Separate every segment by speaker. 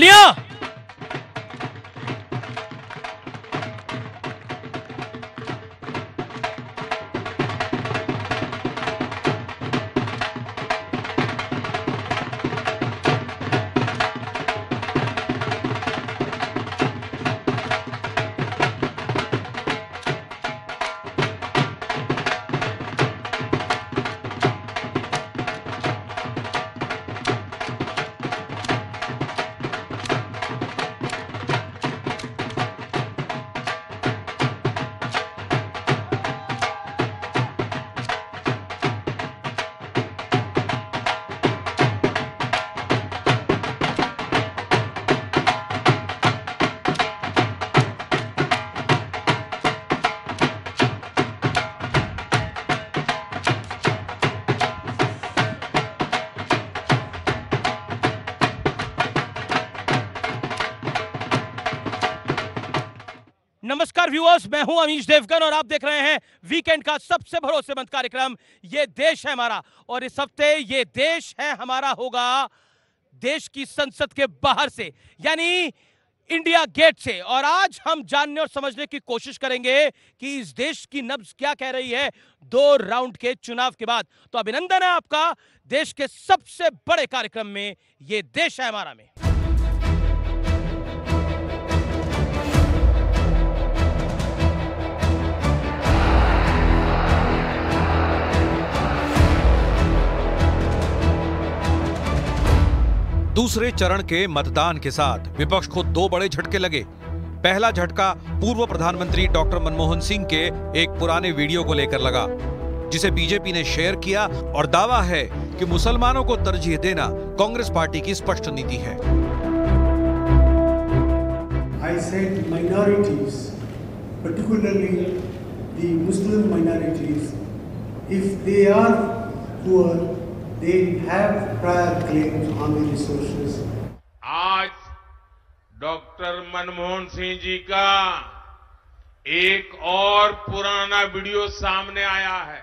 Speaker 1: 달이 नमस्कार व्यूअर्स मैं हूं अमीश देवगन और आप देख रहे हैं वीकेंड का सबसे भरोसेमंद कार्यक्रम ये देश है हमारा और इस हफ्ते ये देश है हमारा होगा देश की संसद के बाहर से यानी इंडिया गेट से और आज हम जानने और समझने की कोशिश करेंगे कि इस देश की नब्ज क्या कह रही है दो राउंड के चुनाव के बाद तो अभिनंदन है आपका देश के सबसे बड़े कार्यक्रम में ये देश है हमारा में
Speaker 2: दूसरे चरण के मतदान के साथ विपक्ष को दो बड़े झटके लगे पहला झटका पूर्व प्रधानमंत्री डॉक्टर मनमोहन सिंह के एक पुराने वीडियो को लेकर लगा जिसे बीजेपी ने शेयर किया और दावा है कि मुसलमानों को तरजीह देना कांग्रेस पार्टी की स्पष्ट नीति है
Speaker 3: I said minorities, particularly
Speaker 4: the Muslim minorities, if they are poor, they have prior claims on the resources.
Speaker 5: आज डॉक्टर मनमोहन सिंह जी का एक
Speaker 1: और पुराना वीडियो सामने आया है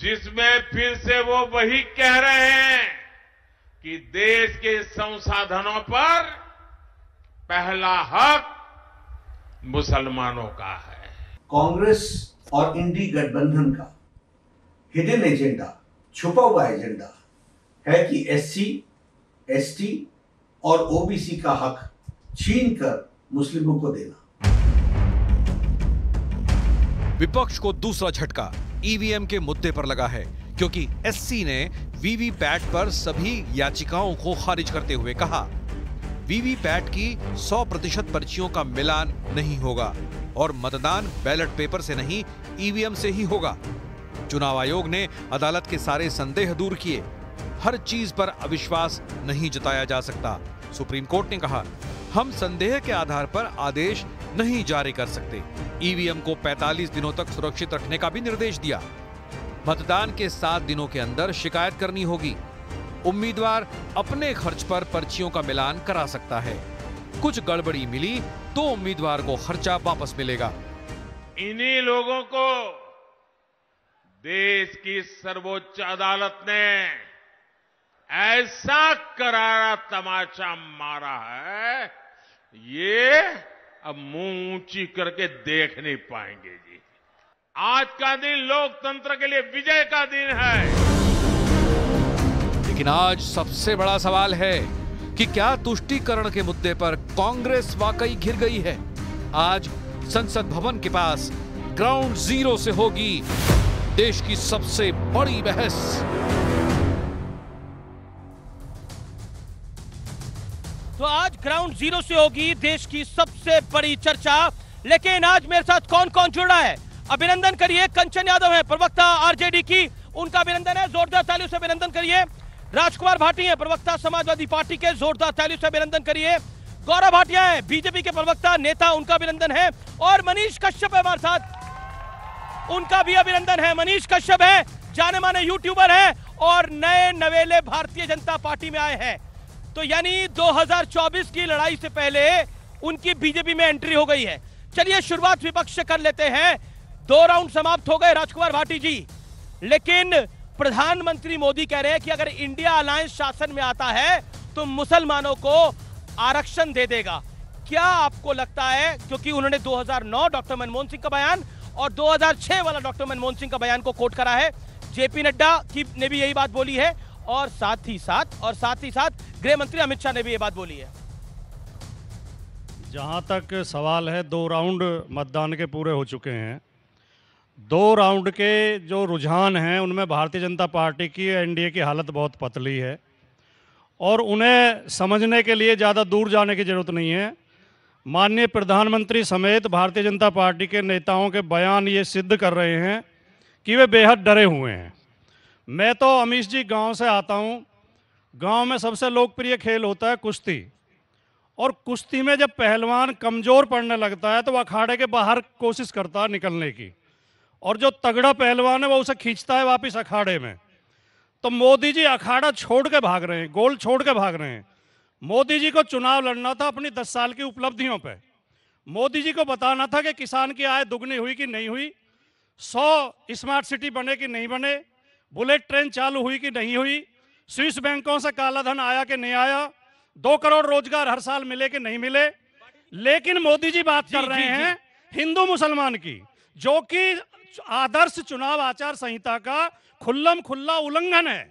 Speaker 1: जिसमें फिर से वो वही कह रहे हैं कि देश के संसाधनों
Speaker 4: पर पहला हक
Speaker 5: मुसलमानों का है कांग्रेस और इंडी गठबंधन का हिडन
Speaker 4: एजेंडा छुपा हुआ एजेंडा है कि एससी, एसटी और ओबीसी का हक छीन कर मुस्लिमों को देना
Speaker 2: विपक्ष को दूसरा झटका ईवीएम के मुद्दे पर लगा है क्योंकि एससी ने वीवीपैट पर सभी याचिकाओं को खारिज करते हुए कहा वीवीपैट की 100 प्रतिशत पर्चियों का मिलान नहीं होगा और मतदान बैलेट पेपर से नहीं ईवीएम से ही होगा चुनाव आयोग ने अदालत के सारे संदेह दूर किए हर चीज पर अविश्वास नहीं जताया जा सकता सुप्रीम कोर्ट ने कहा हम संदेह के आधार पर आदेश नहीं जारी कर सकते ईवीएम को 45 दिनों तक सुरक्षित रखने का भी निर्देश दिया मतदान के सात दिनों के अंदर शिकायत करनी होगी उम्मीदवार अपने खर्च पर पर्चियों का मिलान करा सकता है कुछ गड़बड़ी मिली तो उम्मीदवार को खर्चा वापस मिलेगा
Speaker 1: इन्हीं लोगों को देश की सर्वोच्च अदालत ने ऐसा करारा तमाचा मारा है ये अब मुंह ऊंची करके देख नहीं पाएंगे जी आज का दिन लोकतंत्र के लिए विजय का दिन है
Speaker 2: लेकिन आज सबसे बड़ा सवाल है कि क्या तुष्टीकरण के मुद्दे पर कांग्रेस वाकई घिर गई है आज संसद भवन के पास ग्राउंड जीरो से होगी देश की सबसे बड़ी बहस
Speaker 1: तो आज ग्राउंड जीरो से होगी देश की सबसे बड़ी चर्चा लेकिन आज मेरे साथ कौन कौन जुड़ रहा है अभिनंदन करिए कंचन यादव है प्रवक्ता आरजेडी की उनका अभिनंदन है जोरदार तालियों से अभिनंदन करिए राजकुमार भाटी है प्रवक्ता समाजवादी पार्टी के जोरदार तालियों से अभिनंदन करिए गौरव भाटिया है बीजेपी के प्रवक्ता नेता उनका अभिनंदन है और मनीष कश्यप है हमारे साथ उनका भी अभिनंदन है मनीष कश्यप है जाने माने यूट्यूबर है और नए नवेले भारतीय जनता पार्टी में आए हैं तो यानी 2024 की लड़ाई से पहले उनकी बीजेपी में एंट्री हो गई है चलिए शुरुआत विपक्ष से कर लेते हैं दो राउंड समाप्त हो गए राजकुमार भाटी जी लेकिन प्रधानमंत्री मोदी कह रहे हैं कि अगर इंडिया अलायंस शासन में आता है तो मुसलमानों को आरक्षण दे देगा क्या आपको लगता है क्योंकि उन्होंने 2009 डॉक्टर मनमोहन सिंह का बयान और 2006 वाला डॉक्टर मनमोहन सिंह का बयान को कोट करा है जेपी नड्डा की ने भी यही बात बोली है और साथ ही साथ और साथ ही साथ गृह मंत्री अमित शाह ने भी ये बात बोली है
Speaker 6: जहां तक सवाल है दो राउंड मतदान के पूरे हो चुके हैं दो राउंड के जो रुझान हैं उनमें भारतीय जनता पार्टी की एनडीए की हालत बहुत पतली है और उन्हें समझने के लिए ज़्यादा दूर जाने की ज़रूरत नहीं है माननीय प्रधानमंत्री समेत भारतीय जनता पार्टी के नेताओं के बयान ये सिद्ध कर रहे हैं कि वे बेहद डरे हुए हैं मैं तो अमीश जी गांव से आता हूं गांव में सबसे लोकप्रिय खेल होता है कुश्ती और कुश्ती में जब पहलवान कमज़ोर पड़ने लगता है तो वह अखाड़े के बाहर कोशिश करता है निकलने की और जो तगड़ा पहलवान है वह उसे खींचता है वापस अखाड़े में तो मोदी जी अखाड़ा छोड़ के भाग रहे हैं गोल छोड़ के भाग रहे हैं मोदी जी को चुनाव लड़ना था अपनी दस साल की उपलब्धियों पर मोदी जी को बताना था कि किसान की आय दुगनी हुई कि नहीं हुई सौ स्मार्ट सिटी बने कि नहीं बने बुलेट ट्रेन चालू हुई कि नहीं हुई स्विस बैंकों से काला धन आया कि नहीं आया दो करोड़ रोजगार हर साल मिले कि नहीं मिले लेकिन मोदी जी बात कर रहे हैं हिंदू मुसलमान की जो कि आदर्श चुनाव आचार संहिता का खुल्लम खुल्ला उल्लंघन है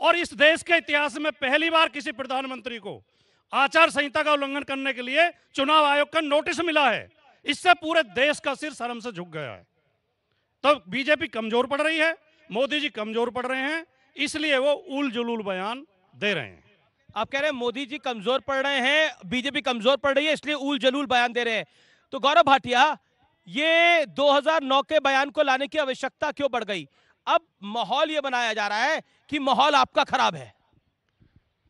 Speaker 6: और इस देश के इतिहास में पहली बार किसी प्रधानमंत्री को आचार संहिता का उल्लंघन करने के लिए चुनाव आयोग का नोटिस मिला है इससे पूरे देश का सिर शर्म से झुक गया है तो बीजेपी कमजोर पड़ रही है मोदी जी कमजोर पड़ रहे हैं इसलिए वो उल जुलूल बयान दे रहे हैं आप कह रहे हैं मोदी जी कमजोर
Speaker 1: पड़ रहे हैं बीजेपी कमजोर पड़ रही है इसलिए उल जलूल बयान दे रहे हैं तो गौरव भाटिया ये 2009 के बयान को लाने की आवश्यकता क्यों बढ़ गई अब माहौल ये बनाया जा रहा है कि माहौल आपका खराब है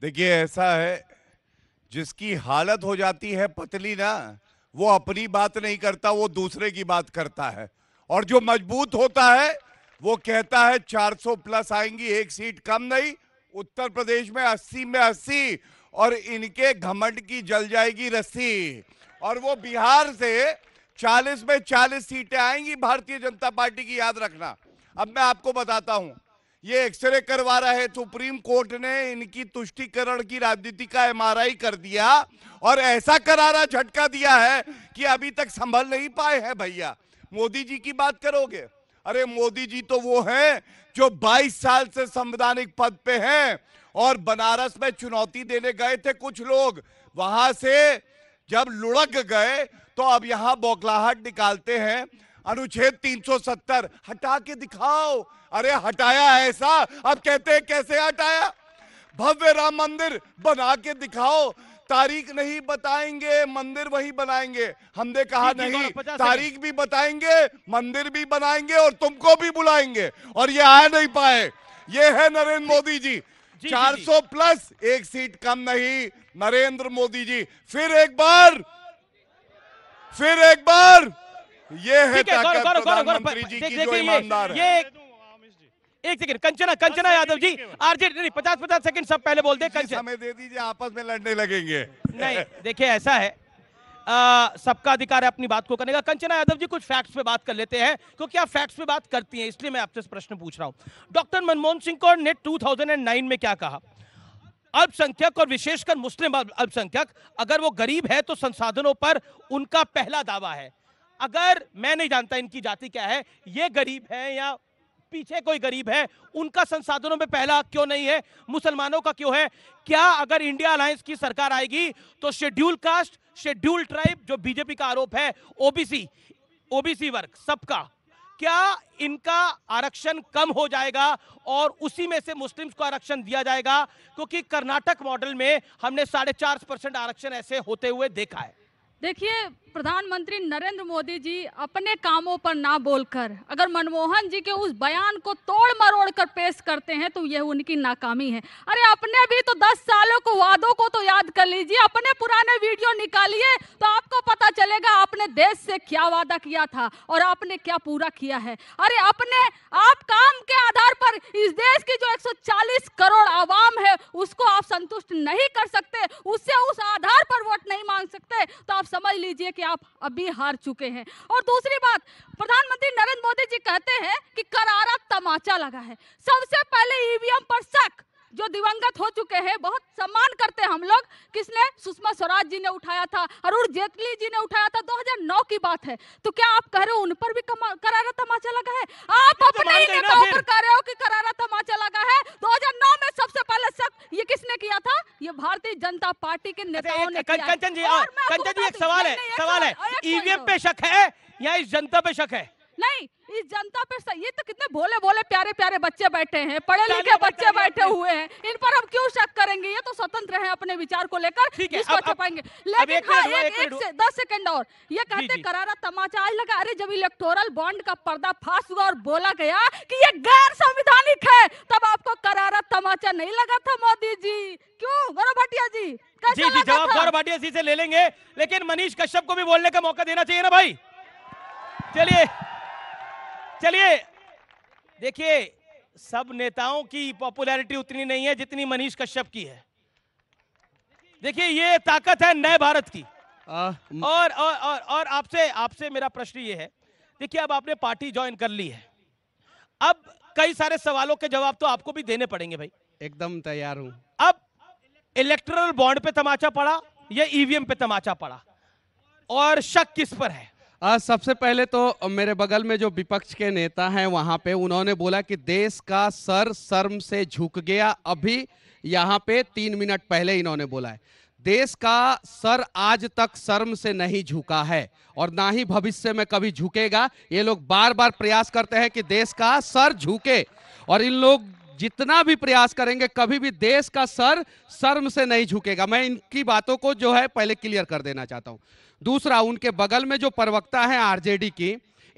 Speaker 4: देखिए ऐसा है जिसकी हालत हो जाती है पतली ना वो अपनी बात नहीं करता वो दूसरे की बात करता है और जो मजबूत होता है वो कहता है 400 प्लस आएंगी एक सीट कम नहीं उत्तर प्रदेश में 80 में 80 और इनके घमंड की जल जाएगी रस्सी और वो बिहार से 40 में 40 सीटें आएंगी भारतीय जनता पार्टी की याद रखना अब मैं आपको बताता हूं ये एक्सरे करवा रहा है सुप्रीम कोर्ट ने इनकी तुष्टिकरण की राजनीति का एमआरआई कर दिया और ऐसा करारा झटका दिया है कि अभी तक संभल नहीं पाए हैं भैया मोदी जी की बात करोगे अरे मोदी जी तो वो हैं जो 22 साल से संवैधानिक पद पे हैं और बनारस में चुनौती देने गए थे कुछ लोग वहां से जब लुढ़क गए तो अब यहां बौखलाहट निकालते हैं अनुच्छेद 370 हटा के दिखाओ अरे हटाया है ऐसा अब कहते हैं कैसे हटाया भव्य राम मंदिर बना के दिखाओ तारीख नहीं बताएंगे मंदिर वही बनाएंगे हमने कहा नहीं तारीख भी बताएंगे मंदिर भी बनाएंगे और तुमको भी बुलाएंगे और ये आ नहीं पाए ये है नरेंद्र मोदी जी 400 प्लस एक सीट कम नहीं नरेंद्र मोदी जी फिर एक बार फिर एक बार
Speaker 1: ये है एक सेकंड कंचना कंचना यादव जी आरजे नहीं पचास पचास सेकंड सब पहले बोल दे समय दे दीजिए आपस में लड़ने लगेंगे नहीं देखिए ऐसा है सबका अधिकार है अपनी बात को करने का कंचना यादव जी कुछ फैक्ट्स पे बात कर लेते हैं क्योंकि आप फैक्ट्स पे बात करती हैं इसलिए मैं आपसे प्रश्न पूछ रहा हूं डॉक्टर मनमोहन सिंह को ने 2009 में क्या कहा अल्पसंख्यक और विशेषकर मुस्लिम अल्पसंख्यक अगर वो गरीब है तो संसाधनों पर उनका पहला दावा है अगर मैं नहीं जानता इनकी जाति क्या है ये गरीब है या पीछे कोई गरीब है उनका संसाधनों में पहला क्यों नहीं है मुसलमानों का क्यों है क्या अगर इंडिया अलायंस की सरकार आएगी तो शेड्यूल कास्ट शेड्यूल ट्राइब जो बीजेपी का आरोप है ओबीसी ओबीसी वर्ग सबका क्या इनका आरक्षण कम हो जाएगा और उसी में से मुस्लिम्स को आरक्षण दिया जाएगा क्योंकि कर्नाटक मॉडल में हमने साढ़े चार परसेंट आरक्षण ऐसे होते हुए देखा है
Speaker 7: देखिए प्रधानमंत्री नरेंद्र मोदी जी अपने कामों पर ना बोलकर अगर मनमोहन जी के उस बयान को तोड़ मरोड़ कर पेश करते हैं तो यह उनकी नाकामी है अरे अपने भी तो दस सालों को वादों को तो याद कर लीजिए अपने पुराने वीडियो निकालिए तो आपको पता चलेगा आपने देश से क्या वादा किया था और आपने क्या पूरा किया है अरे अपने आप काम के आधार पर इस देश की जो एक करोड़ आवाम है उसको आप संतुष्ट नहीं कर सकते उससे उस आधार पर वोट नहीं मांग सकते तो आप समझ लीजिए कि आप अभी हार चुके हैं और दूसरी बात प्रधानमंत्री नरेंद्र मोदी जी कहते हैं कि करारा तमाचा लगा है सबसे पहले ईवीएम पर शक जो दिवंगत हो चुके हैं बहुत सम्मान करते हम लोग किसने सुषमा स्वराज जी ने उठाया था अरुण जेटली जी ने उठाया था 2009 की बात है तो क्या आप कह रहे हो उन पर भी करारा तमाचा लगा है आप तो अपने ही नेताओं पर कह रहे हो कि करारा तमाचा लगा है 2009 में सबसे पहले सब ये किसने किया था ये भारतीय जनता पार्टी के अच्छा, नेताओं ने किया हाँ। कंचन जी एक सवाल है सवाल है ईवीएम पे
Speaker 1: शक है या इस जनता पे शक है
Speaker 7: नहीं इस जनता पे सही ये तो कितने भोले भोले प्यारे प्यारे बच्चे बैठे हैं पढ़े लिखे बच्चे बैठे हुए हैं इन पर हम क्यों शक करेंगे ये तो स्वतंत्र हैं अपने विचार को लेकर इसको छपाएंगे लेकिन हाँ एक, एक से, दस सेकंड और ये कहते करारा तमाचा आज लगा अरे जब इलेक्टोरल बॉन्ड का पर्दा फास हुआ और बोला गया कि ये गैर संविधानिक है तब आपको करारा तमाचा नहीं लगा था मोदी जी क्यों गौरव भाटिया जी जी जी जवाब गौरव
Speaker 1: भाटिया जी से ले लेंगे लेकिन मनीष कश्यप को भी बोलने का मौका देना चाहिए ना भाई चलिए चलिए देखिए सब नेताओं की पॉपुलैरिटी उतनी नहीं है जितनी मनीष कश्यप की है देखिए ये ताकत है नए भारत की आ, और और और, और आपसे आपसे मेरा प्रश्न ये है देखिए अब आपने पार्टी ज्वाइन कर ली है अब कई सारे सवालों के जवाब तो आपको भी देने पड़ेंगे भाई एकदम तैयार हूं अब इलेक्ट्रल बॉन्ड पे तमाचा पड़ा या ईवीएम e पे तमाचा पड़ा
Speaker 5: और शक किस पर है आ, सबसे पहले तो मेरे बगल में जो विपक्ष के नेता हैं वहां पे उन्होंने बोला कि देश का सर शर्म से झुक गया अभी यहाँ पे तीन मिनट पहले इन्होंने बोला है देश का सर आज तक शर्म से नहीं झुका है और ना ही भविष्य में कभी झुकेगा ये लोग बार बार प्रयास करते हैं कि देश का सर झुके और इन लोग जितना भी प्रयास करेंगे कभी भी देश का सर शर्म से नहीं झुकेगा मैं इनकी बातों को जो है पहले क्लियर कर देना चाहता हूं दूसरा उनके बगल में जो प्रवक्ता है आरजेडी की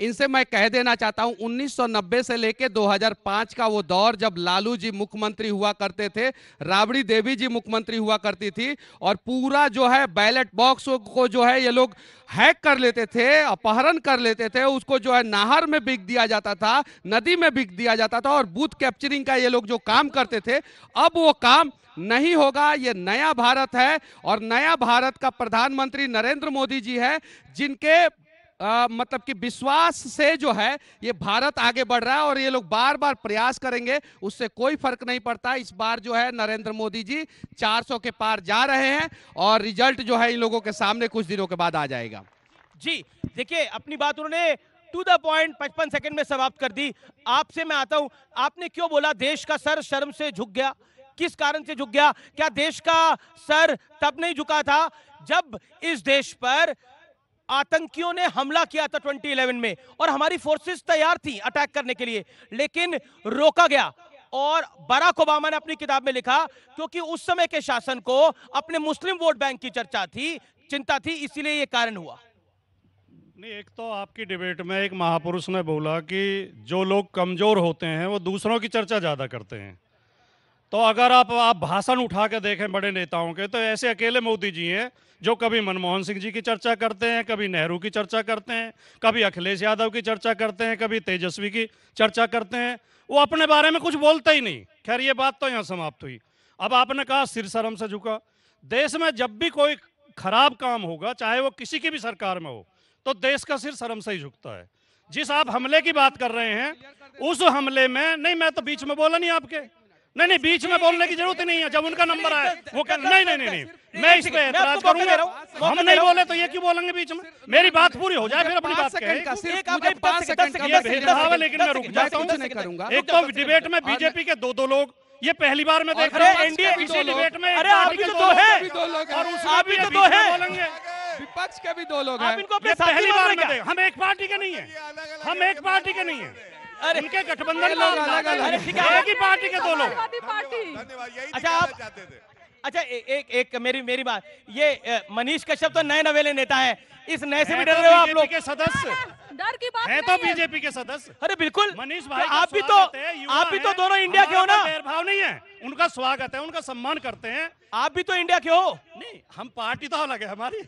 Speaker 5: इनसे मैं कह देना चाहता हूं 1990 से लेकर 2005 का वो दौर जब लालू जी मुख्यमंत्री हुआ करते थे राबड़ी देवी जी मुख्यमंत्री हुआ करती थी और पूरा जो है बैलेट बॉक्स को जो है ये लोग हैक कर लेते थे अपहरण कर लेते थे उसको जो है नहर में बिक दिया जाता था नदी में बिक दिया जाता था और बूथ कैप्चरिंग का ये लोग जो काम करते थे अब वो काम नहीं होगा ये नया भारत है और नया भारत का प्रधानमंत्री नरेंद्र मोदी जी है जिनके आ, मतलब कि विश्वास से जो है ये भारत आगे बढ़ रहा है और ये लोग बार बार प्रयास करेंगे उससे कोई फर्क नहीं पड़ता इस बार जो है नरेंद्र मोदी जी 400 के पार जा रहे हैं और रिजल्ट जो है इन लोगों के सामने कुछ दिनों के बाद आ जाएगा जी देखिए अपनी बात उन्होंने
Speaker 1: टू द पॉइंट पचपन सेकंड में समाप्त कर दी आपसे मैं आता हूं आपने क्यों बोला देश का सर शर्म से झुक गया किस कारण से झुक गया क्या देश का सर तब नहीं झुका था जब इस देश पर आतंकियों ने हमला किया था 2011 में और हमारी फोर्सेस तैयार थी अटैक करने के लिए लेकिन रोका गया और बराक ओबामा ने अपनी किताब में लिखा क्योंकि उस समय के शासन को अपने मुस्लिम वोट बैंक की चर्चा थी चिंता थी इसीलिए ये कारण हुआ
Speaker 6: नहीं एक तो आपकी डिबेट में एक महापुरुष ने बोला कि जो लोग कमज़ोर होते हैं वो दूसरों की चर्चा ज़्यादा करते हैं तो अगर आप आप भाषण उठा के देखें बड़े नेताओं के तो ऐसे अकेले मोदी जी हैं जो कभी मनमोहन सिंह जी की चर्चा करते हैं कभी नेहरू की चर्चा करते हैं कभी अखिलेश यादव की चर्चा करते हैं कभी तेजस्वी की चर्चा करते हैं वो अपने बारे में कुछ बोलते ही नहीं खैर ये बात तो यहाँ समाप्त हुई अब आपने कहा सिर शर्म से झुका देश में जब भी कोई खराब काम होगा चाहे वो किसी की भी सरकार में हो तो देश का सिर शर्म से ही झुकता है जिस आप हमले की बात कर रहे हैं उस हमले में नहीं मैं तो बीच में बोला नहीं आपके नहीं नहीं बीच में बोलने की जरूरत नहीं है जब उनका नंबर आया वो कह नहीं नहीं नहीं नहीं मैं इस पे एतराज करूंगा हम नहीं बोले तो ये क्यों बोलेंगे बीच में मेरी बात पूरी हो जाए फिर अपनी बात कहें भेदभाव है लेकिन मैं रुक जाता हूँ एक तो डिबेट में बीजेपी के दो दो लोग ये पहली बार मैं देख रहा हूँ इसी डिबेट में अरे आप भी तो है और आप भी तो दो है
Speaker 5: विपक्ष के भी दो लोग हैं इनको पहली बार में देख हम एक पार्टी के नहीं है हम एक पार्टी के नहीं है अरे उनके गठबंधन लोग अलग ठीक है एक ही पार्टी
Speaker 1: के दो लोग अच्छा आप अच्छा एक एक मेरी मेरी बात ये मनीष कश्यप तो नए नवेले नेता है इस नए से भी तो डर रहे हो आप लोग के
Speaker 6: सदस्य डर की बात तो है तो बीजेपी के सदस्य अरे बिल्कुल मनीष तो भाई आप भी तो आप भी तो दोनों इंडिया के हो ना भाव नहीं है उनका स्वागत है उनका सम्मान करते हैं आप भी तो इंडिया के हो नहीं हम पार्टी तो अलग है हमारी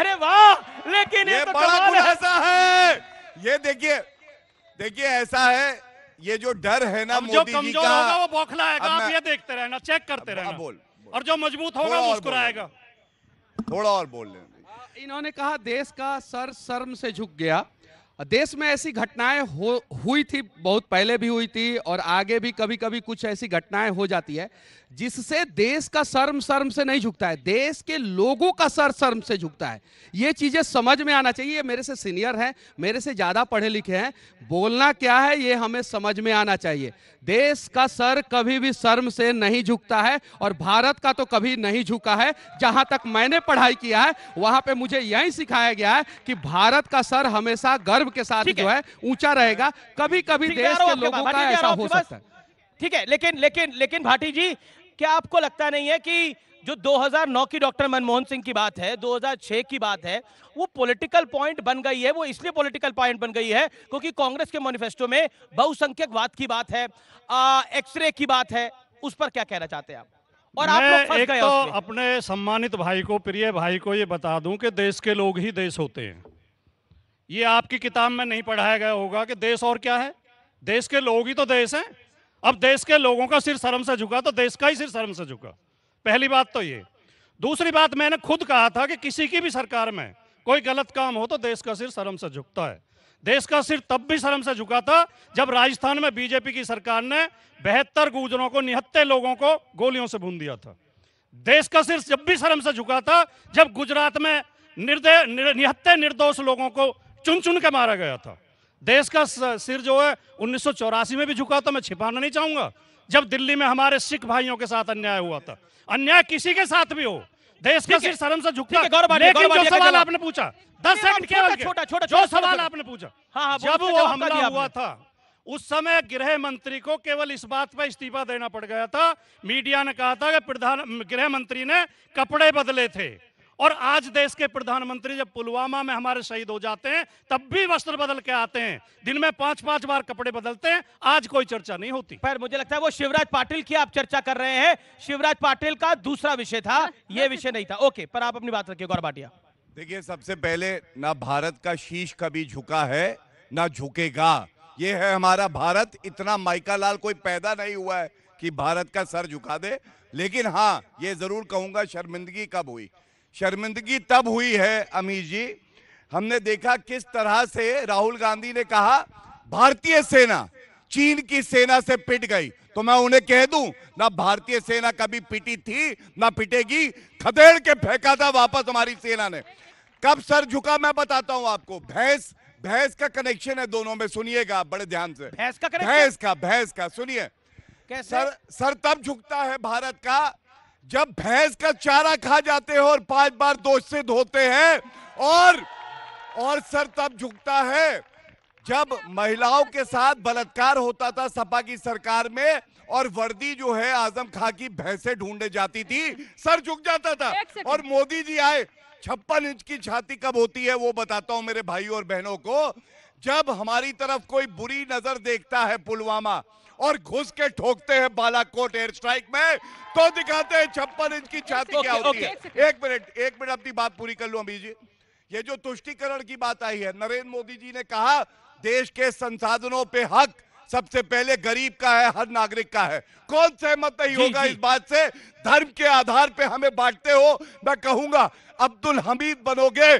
Speaker 6: अरे वाह लेकिन ये, ये तो बड़ा है
Speaker 4: ये देखिए देखिए ऐसा है ये जो डर है ना जो कमजोर होगा वो
Speaker 6: बौखलाएगा आप
Speaker 5: ये देखते रहना चेक करते रहना बोल, बोल और जो मजबूत होगा वो मुस्कुराएगा थोड़ा और
Speaker 4: बोल लेना
Speaker 5: इन्होंने कहा देश का सर शर्म से झुक गया देश में ऐसी घटनाएं हुई थी बहुत पहले भी हुई थी और आगे भी कभी कभी कुछ ऐसी घटनाएं हो जाती है जिससे देश का शर्म शर्म से नहीं झुकता है देश के लोगों का सर शर्म से झुकता है ये चीज़ें समझ में आना चाहिए मेरे से सीनियर हैं मेरे से ज़्यादा पढ़े लिखे हैं बोलना क्या है ये हमें समझ में आना चाहिए देश का सर कभी भी शर्म से नहीं झुकता है और भारत का तो कभी नहीं झुका है जहां तक मैंने पढ़ाई किया है वहां पर मुझे यही सिखाया गया है कि भारत का सर हमेशा गर्व के साथ जो है ऊंचा रहेगा कभी कभी देश के लोगों का ऐसा हो सकता है ठीक है
Speaker 1: लेकिन लेकिन लेकिन भाटी जी क्या आपको लगता नहीं है कि जो 2009 की डॉक्टर मनमोहन सिंह की बात है 2006 की बात है वो पॉलिटिकल पॉइंट बन गई है वो इसलिए पॉलिटिकल पॉइंट बन गई है क्योंकि कांग्रेस के मैनिफेस्टो में बहुसंख्यकवाद की बात है एक्सरे की बात है उस पर क्या कहना चाहते हैं आप
Speaker 6: और आप लोग फंस गए तो अपने सम्मानित भाई को प्रिय भाई को ये बता दूं कि देश के लोग ही देश होते हैं ये आपकी किताब में नहीं पढ़ाया गया होगा कि देश और क्या है देश के लोग ही तो देश हैं अब देश के लोगों का सिर शर्म से झुका तो देश का ही सिर शर्म से झुका पहली बात तो ये दूसरी बात मैंने खुद कहा था कि किसी की भी सरकार में कोई गलत काम हो तो देश का सिर शर्म से झुकता है देश का सिर तब भी शर्म से झुका था जब राजस्थान में बीजेपी की सरकार ने बेहतर गुजरों को निहत्ते लोगों को गोलियों से भून दिया था देश का सिर जब भी शर्म से झुका था जब गुजरात में निर्दय निहत्ते निर्दोष लोगों को चुन चुन के मारा गया था देश का सिर जो है उन्नीस में भी झुका था मैं छिपाना नहीं चाहूंगा जब दिल्ली में हमारे सिख भाइयों के साथ अन्याय हुआ था अन्याय किसी के साथ भी हो देश का सिर शर्म से झुकता लेकिन जो सवाल आपने पूछा दस सेकंड केवल छोटा छोटा जो सवाल आपने पूछा हाँ, हाँ जब वो हमला हुआ था उस समय गृह मंत्री को केवल इस बात पर इस्तीफा देना पड़ गया था मीडिया ने कहा था कि प्रधान गृह मंत्री ने कपड़े बदले थे और आज देश के प्रधानमंत्री जब पुलवामा में हमारे शहीद हो जाते हैं तब भी वस्त्र बदल के आते हैं दिन में पांच पांच बार कपड़े बदलते हैं आज कोई चर्चा नहीं होती पर मुझे लगता है वो शिवराज
Speaker 1: पाटिल की आप चर्चा कर रहे हैं शिवराज पाटिल का दूसरा विषय था ये विषय नहीं था ओके पर आप अपनी बात रखिए गौर भाटिया
Speaker 4: देखिए सबसे पहले ना भारत का शीश कभी झुका है ना झुकेगा ये है हमारा भारत इतना माइका लाल कोई पैदा नहीं हुआ है कि भारत का सर झुका दे लेकिन हाँ ये जरूर कहूंगा शर्मिंदगी कब हुई शर्मिंदगी तब हुई है अमीर जी हमने देखा किस तरह से राहुल गांधी ने कहा भारतीय सेना चीन की सेना से पिट गई तो मैं उन्हें कह दूं ना भारतीय सेना कभी पिटी थी ना पिटेगी खदेड़ के फेंका था वापस हमारी सेना ने कब सर झुका मैं बताता हूं आपको भैंस भैंस का कनेक्शन है दोनों में सुनिएगा बड़े ध्यान से भैंस का भैंस का भैंस का सुनिए सर सर तब झुकता है भारत का जब भैंस का चारा खा जाते हो और पांच बार दोष से धोते हैं और और सर तब झुकता है जब महिलाओं के साथ बलात्कार होता था सपा की सरकार में और वर्दी जो है आजम खां की भैंसे ढूंढने जाती थी सर झुक जाता था और मोदी जी आए छप्पन इंच की छाती कब होती है वो बताता हूं मेरे भाई और बहनों को जब हमारी तरफ कोई बुरी नजर देखता है पुलवामा और घुस के ठोकते हैं बालाकोट एयर स्ट्राइक में तो दिखाते हैं छप्पन इंच की छाती क्या होती है एक मिनट एक मिनट अपनी बात पूरी कर लू अभी जी ये जो तुष्टिकरण की बात आई है नरेंद्र मोदी जी ने कहा देश के संसाधनों पे हक सबसे पहले गरीब का है हर नागरिक का है कौन सहमत नहीं होगा इस बात से धर्म के आधार पे हमें बांटते हो मैं कहूंगा अब्दुल हमीद बनोगे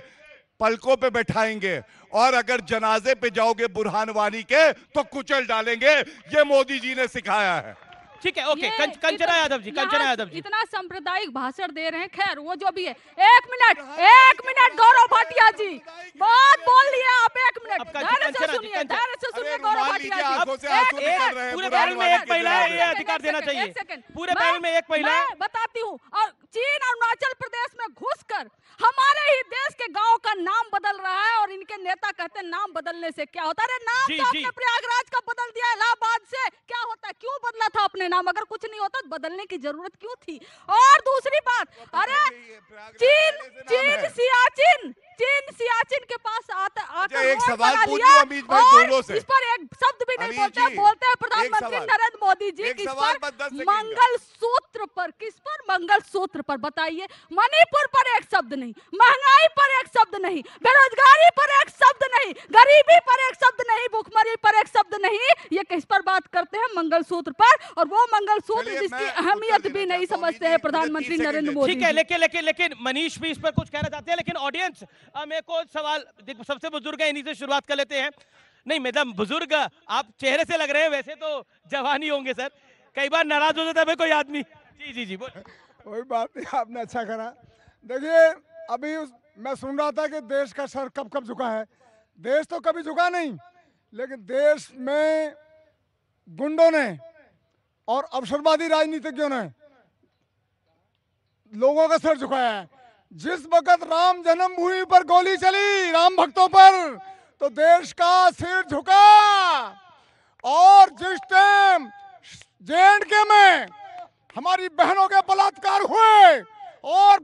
Speaker 4: पलकों पे बैठाएंगे और अगर जनाजे पे जाओगे बुरहान वानी के तो कुचल डालेंगे ये मोदी जी ने सिखाया है ठीक
Speaker 1: है ओके कंचना यादव जी कंचना यादव जी इतना
Speaker 7: सांप्रदायिक भाषण दे रहे हैं खैर वो जो भी है एक मिनट एक मिनट गौरव भाटिया जी बहुत बोल लिया आप एक मिनट पूरे बैरल में एक महिला ये अधिकार देना चाहिए पूरे बैरल में एक महिला बताती हूँ और चीन अरुणाचल प्रदेश में घुस हमारे ही देश के गांव का नाम बदल रहा है और इनके नेता कहते हैं नाम बदलने से क्या होता है नाम तो प्रयागराज का बदल दिया इलाहाबाद से क्या होता क्यों बदला था अपने नाम अगर कुछ नहीं होता बदलने की जरूरत क्यों थी और दूसरी बात तो अरे चीन चीन सियाचिन चीन सियाचिन के पास आता आता एक सवाल पूछो अमित भाई दोनों से इस पर एक शब्द भी नहीं बोलते बोलते हैं प्रधानमंत्री नरेंद्र मोदी जी किस पर मंगल सूत्र पर किस पर मंगल सूत्र पर बताइए मणिपुर पर एक शब्द नहीं महंगाई पर एक शब्द नहीं बेरोजगारी पर एक शब्द नहीं गरीबी पर एक शब्द नहीं भूखमरी पर एक शब्द नहीं ये किस पर बात करते हैं मंगल सूत्र पर और वो मंगल सूत्र जिसकी अहमियत भी नहीं समझते हैं प्रधानमंत्री नरेंद्र मोदी
Speaker 1: लेकिन लेकिन लेकिन मनीष भी इस पर कुछ कहना चाहते हैं लेकिन ऑडियंस हम एक और सवाल सबसे बुजुर्ग है इन्हीं से शुरुआत कर लेते हैं नहीं मैडम बुजुर्ग आप चेहरे से लग रहे हैं वैसे तो जवान ही होंगे सर कई बार नाराज हो जाता है कोई आदमी जी जी जी कोई
Speaker 3: बात नहीं आपने अच्छा करा देखिए अभी उस, मैं सुन रहा था कि देश का सर कब कब झुका है देश तो कभी झुका नहीं लेकिन देश में गुंडों ने और अवसरवादी राजनीतिज्ञों ने लोगों का सर झुकाया है जिस वक्त राम जन्मभूमि पर गोली चली राम भक्तों पर तो देश का सिर झुका और जिस टाइम जे के में हमारी बहनों के बलात्कार हुए और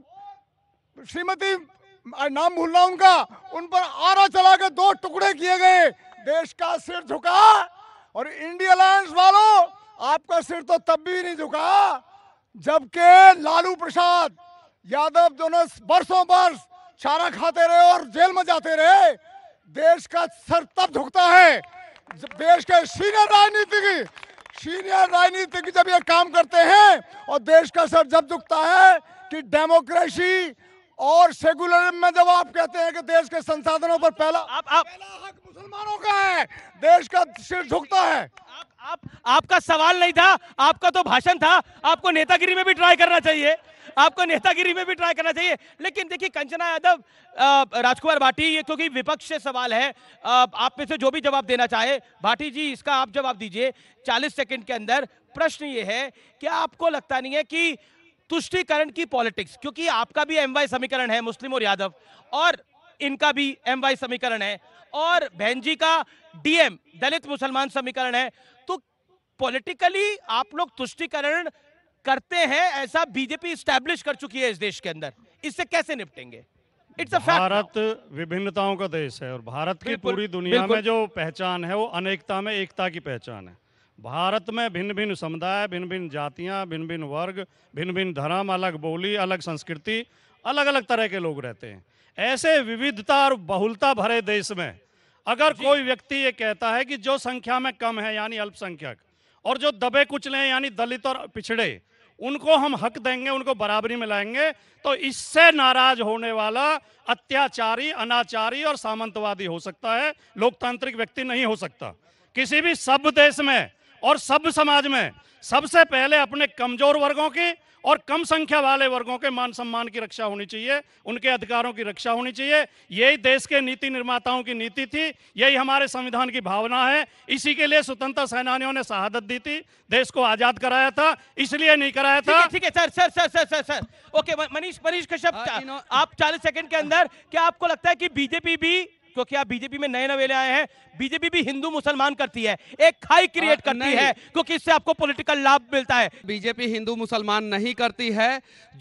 Speaker 3: श्रीमती नाम भूल रहा उनका उन पर आरा चला के दो टुकड़े किए गए देश का सिर झुका और इंडिया अलायंस वालों आपका सिर तो तब भी नहीं झुका जबकि लालू प्रसाद यादव दोनों बरसों वर्ष चारा खाते रहे और जेल में जाते रहे देश का सर तब झुकता है देश के सीनियर राजनीति की सीनियर की जब ये काम करते हैं और देश का सर जब झुकता है कि डेमोक्रेसी और सेकुलरिज्म में जब आप कहते हैं कि देश के संसाधनों पर पहला आप, आप पहला हक मुसलमानों
Speaker 1: का है देश का सिर झुकता है आप, आप आपका सवाल नहीं था आपका तो भाषण था आपको नेतागिरी में भी ट्राई करना चाहिए आपको नेतागिरी में भी ट्राई करना चाहिए लेकिन देखिए कंचना यादव राजकुमार भाटी ये क्योंकि विपक्ष से सवाल है आप में से जो भी जवाब देना चाहे भाटी जी इसका आप जवाब दीजिए चालीस सेकेंड के अंदर प्रश्न ये है क्या आपको लगता नहीं है कि तुष्टिकरण की पॉलिटिक्स क्योंकि आपका भी एम समीकरण है मुस्लिम और यादव और इनका भी एम समीकरण है और बहन जी का डीएम दलित मुसलमान समीकरण है तो पॉलिटिकली आप लोग तुष्टिकरण करते हैं ऐसा बीजेपी स्टैब्लिश कर चुकी है इस देश के अंदर इससे कैसे निपटेंगे
Speaker 6: इट्स भारत विभिन्नताओं का देश है और भारत की पूरी दुनिया में जो पहचान है वो अनेकता में एकता की पहचान है भारत में भिन्न भिन्न समुदाय भिन्न भिन्न जातियां भिन्न भिन्न वर्ग भिन्न भिन्न धर्म अलग बोली अलग संस्कृति अलग अलग तरह के लोग रहते हैं ऐसे विविधता और बहुलता भरे देश में अगर कोई व्यक्ति ये कहता है कि जो संख्या में कम है यानी अल्पसंख्यक और जो दबे कुचले हैं यानी दलित और पिछड़े उनको हम हक देंगे उनको बराबरी में लाएंगे तो इससे नाराज होने वाला अत्याचारी अनाचारी और सामंतवादी हो सकता है लोकतांत्रिक व्यक्ति नहीं हो सकता किसी भी सब देश में और सब समाज में सबसे पहले अपने कमजोर वर्गों की और कम संख्या वाले वर्गों के मान सम्मान की रक्षा होनी चाहिए उनके अधिकारों की रक्षा होनी चाहिए यही देश के नीति निर्माताओं की नीति थी यही हमारे संविधान की भावना है इसी के लिए स्वतंत्रता सेनानियों ने शहादत दी थी देश को आजाद कराया था इसलिए नहीं कराया था ठीक है sir sir sir sir sir sir okay Manish Manish Kashyap हाँ,
Speaker 1: आप चालीस सेकेंड के अंदर क्या आपको लगता है कि बीजेपी भी क्योंकि आप बीजेपी में नए नवेले आए हैं
Speaker 5: बीजेपी भी हिंदू मुसलमान करती है एक खाई क्रिएट करती है क्योंकि इससे आपको पॉलिटिकल लाभ मिलता है बीजेपी हिंदू मुसलमान नहीं करती है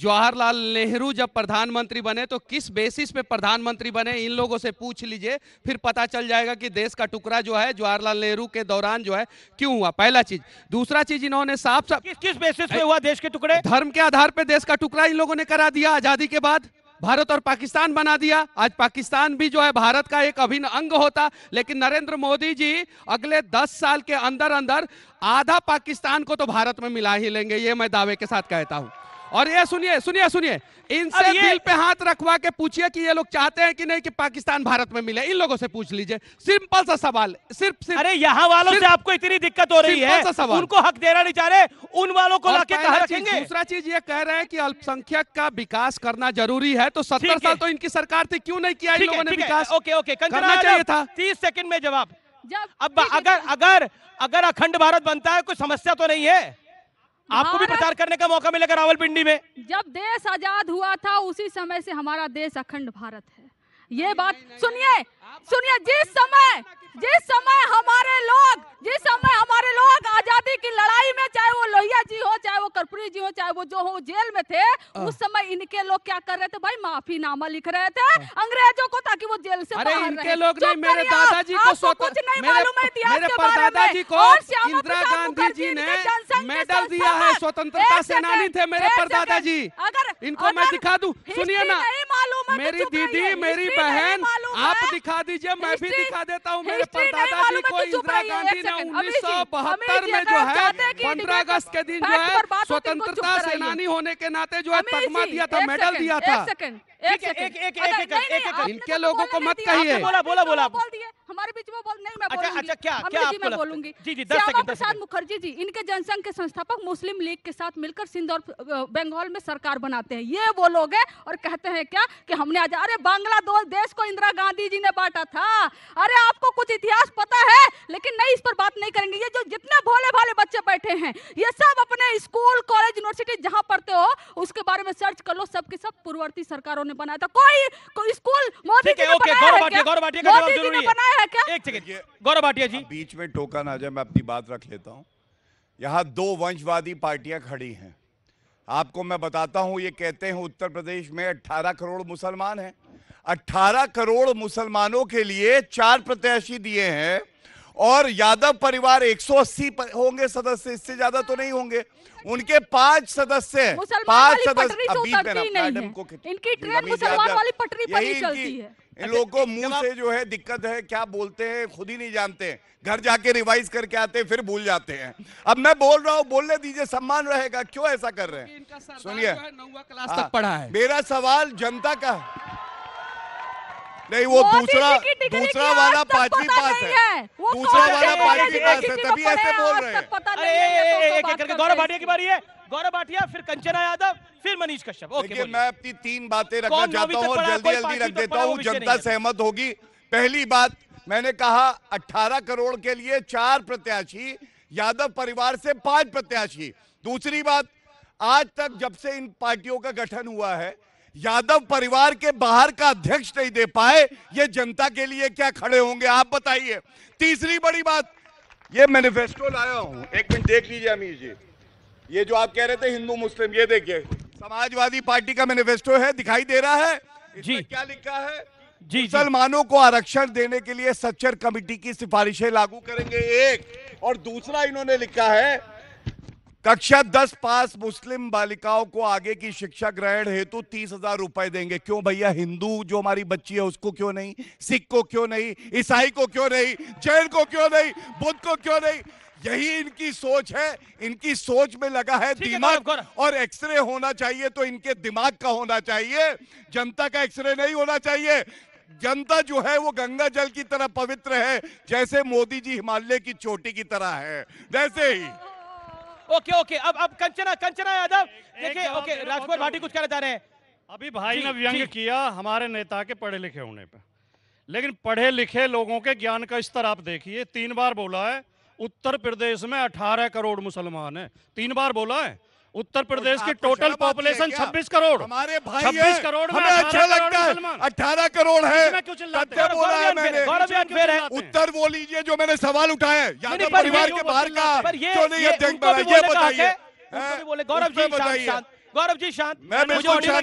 Speaker 5: जवाहरलाल नेहरू जब प्रधानमंत्री बने तो किस बेसिस पे प्रधानमंत्री बने इन लोगों से पूछ लीजिए फिर पता चल जाएगा कि देश का टुकड़ा जो है जवाहरलाल नेहरू के दौरान जो है क्यों हुआ पहला चीज दूसरा चीज इन्होंने साफ साफ किस किस बेसिस पे हुआ देश के टुकड़े धर्म के आधार पर देश का टुकड़ा इन लोगों ने करा दिया आजादी के बाद भारत और पाकिस्तान बना दिया आज पाकिस्तान भी जो है भारत का एक अभिन्न अंग होता लेकिन नरेंद्र मोदी जी अगले दस साल के अंदर अंदर आधा पाकिस्तान को तो भारत में मिला ही लेंगे ये मैं दावे के साथ कहता हूं और ये सुनिए सुनिए सुनिए इनसे दिल पे हाथ रखवा के पूछिए कि ये लोग चाहते हैं कि नहीं कि पाकिस्तान भारत में मिले इन लोगों से पूछ लीजिए सिंपल सा सवाल सिर्फ सिर्फ अरे यहाँ वालों से आपको
Speaker 1: इतनी दिक्कत हो रही है उनको
Speaker 5: हक देना नहीं चाह रहे उन
Speaker 1: वालों को लाके दूसरा
Speaker 5: चीज ये कह रहे हैं कि अल्पसंख्यक का विकास करना जरूरी है तो सत्तर साल तो इनकी सरकार थी क्यों नहीं किया इन विकास ओके ओके करना चाहिए था तीस सेकंड में जवाब
Speaker 1: अब अगर अगर अगर अखंड भारत बनता है कोई समस्या तो नहीं है आपको भी प्रचार करने का मौका मिलेगा रावलपिंडी में
Speaker 7: जब देश आजाद हुआ था उसी समय से हमारा देश अखंड भारत है ये बात सुनिए सुनिए जिस समय जिस समय हमारे लोग जिस समय हमारे लोग आजादी की लड़ाई में चाहे वो लोहिया जी हो चाहे वो कर्पूरी जी हो चाहे वो जो हो जेल में थे हाँ। उस समय इनके लोग क्या कर रहे थे भाई माफीनामा लिख रहे थे हाँ। अंग्रेजों को ताकि वो जेल से अरे इनके लोग नहीं मेरे दादाजी को कुछ नहीं मालूम है
Speaker 5: ने मेडल दिया है स्वतंत्रता सेनानी थे मेरे परदादाजी अगर इनको मैं दिखा दू सुनिए ना मेरी दीदी मेरी बहन आप दिखा दीजिए मैं भी दिखा देता हूँ मेरे परदादा जी को इंदिरा गांधी ने उन्नीस सौ बहत्तर में जो है पंद्रह अगस्त के दिन जो है स्वतंत्रता सेनानी होने के नाते जो है तकमा दिया था मेडल दिया था
Speaker 7: इनके तो लोगों को मत कहिए बोला बोला बोला अच्छा, बोल दिए हमारे बीच में बोल नहीं मैं अच्छा अच्छा क्या क्या आप बोलूंगी जी जी दस सेकंड प्रसाद मुखर्जी जी इनके जनसंघ के संस्थापक मुस्लिम लीग के साथ मिलकर सिंध और बंगाल में सरकार बनाते हैं ये वो लोग हैं और कहते हैं क्या कि हमने आज अरे बांग्लादेश देश को इंदिरा गांधी जी ने बांटा था अरे आपको कुछ इतिहास पता है लेकिन नहीं इस पर बात नहीं करेंगे ये जो जितने भोले भाले बच्चे बैठे हैं ये सब अपने स्कूल कॉलेज यूनिवर्सिटी जहाँ पढ़ते हो उसके बारे में सर्च कर लो सबके सब पूर्ववर्ती सरकारों ने ने बनाया था कोई कोई स्कूल मोदी जी ने बनाया है क्या मोदी जी ने बनाया है क्या एक सेकंड
Speaker 4: गौरव भाटिया जी बीच में टोका ना जाए मैं अपनी बात रख लेता हूं यहां दो वंशवादी पार्टियां खड़ी हैं आपको मैं बताता हूं ये कहते हैं उत्तर प्रदेश में 18 करोड़ मुसलमान हैं 18 करोड़ मुसलमानों के लिए चार प्रत्याशी दिए हैं और यादव परिवार 180 पर होंगे सदस्य इससे ज्यादा तो नहीं होंगे उनके पांच सदस्य पांच सदस्य अभी मैडम को
Speaker 7: इनकी ट्रेन मुसलमान वाली पटरी पर ही चलती है इन लोगों को मुंह से
Speaker 4: जो है दिक्कत है क्या बोलते हैं खुद ही नहीं जानते घर जाके रिवाइज करके आते हैं फिर भूल जाते हैं अब मैं बोल रहा हूँ बोलने दीजिए सम्मान रहेगा क्यों ऐसा कर रहे हैं सुनिए क्लास तक हाँ। पढ़ा है मेरा सवाल जनता का
Speaker 1: नहीं वो, दूसरा दूसरा वाला पांचवी पास है दूसरा वाला पांचवी पास है तभी ऐसे बोल रहे हैं तो गौरव भाटिया की बारी है गौरव भाटिया फिर कंचना यादव फिर मनीष कश्यप ओके मैं अपनी तीन बातें रखना चाहता हूँ जल्दी जल्दी रख तो देता हूँ जनता
Speaker 4: सहमत होगी पहली बात मैंने कहा 18 करोड़ के लिए चार प्रत्याशी यादव परिवार से पांच प्रत्याशी दूसरी बात आज तक जब से इन पार्टियों का गठन हुआ है यादव परिवार के बाहर का अध्यक्ष नहीं दे पाए ये जनता के लिए क्या खड़े होंगे आप बताइए तीसरी बड़ी बात ये मैनिफेस्टो लाया हूं एक मिनट देख लीजिए अमीर जी ये जो आप कह रहे थे हिंदू मुस्लिम ये देखिए समाजवादी पार्टी का मैनिफेस्टो है दिखाई दे रहा है जी क्या लिखा है जी मुसलमानों को आरक्षण देने के लिए सच्चर कमेटी की सिफारिशें लागू करेंगे एक और दूसरा इन्होंने लिखा है कक्षा दस पास मुस्लिम बालिकाओं को आगे की शिक्षा ग्रहण हेतु तो तीस हजार रुपए देंगे क्यों भैया हिंदू जो हमारी बच्ची है उसको क्यों नहीं सिख को क्यों नहीं ईसाई को क्यों नहीं जैन को क्यों नहीं बुद्ध को क्यों नहीं यही इनकी सोच है इनकी सोच में लगा है दिमाग और एक्सरे होना चाहिए तो इनके दिमाग का होना चाहिए जनता का एक्सरे नहीं होना चाहिए जनता जो है वो गंगा जल की तरह पवित्र है जैसे
Speaker 1: मोदी जी हिमालय की चोटी की तरह है जैसे ही ओके ओके अब अब कंचना कंचना यादव देखिए ओके राजकुमार भाटी कुछ कहना चाह रहे हैं
Speaker 6: अभी भाई ने व्यंग किया हमारे नेता के पढ़े लिखे होने पर लेकिन पढ़े लिखे लोगों के ज्ञान का स्तर आप देखिए तीन बार बोला है उत्तर प्रदेश में अठारह करोड़ मुसलमान है तीन बार बोला है उत्तर तो प्रदेश की टोटल पॉपुलेशन 26 करोड़ हमारे भाई 26 करोड़ हमें अच्छा लगता है 18 करोड़ है बोला है मैंने उत्तर वो लीजिए
Speaker 4: जो मैंने सवाल उठाया यादव परिवार के तो बाहर का ये बताइए
Speaker 1: बोले गौरव जी
Speaker 6: गौरव जी शांत मैं सवाल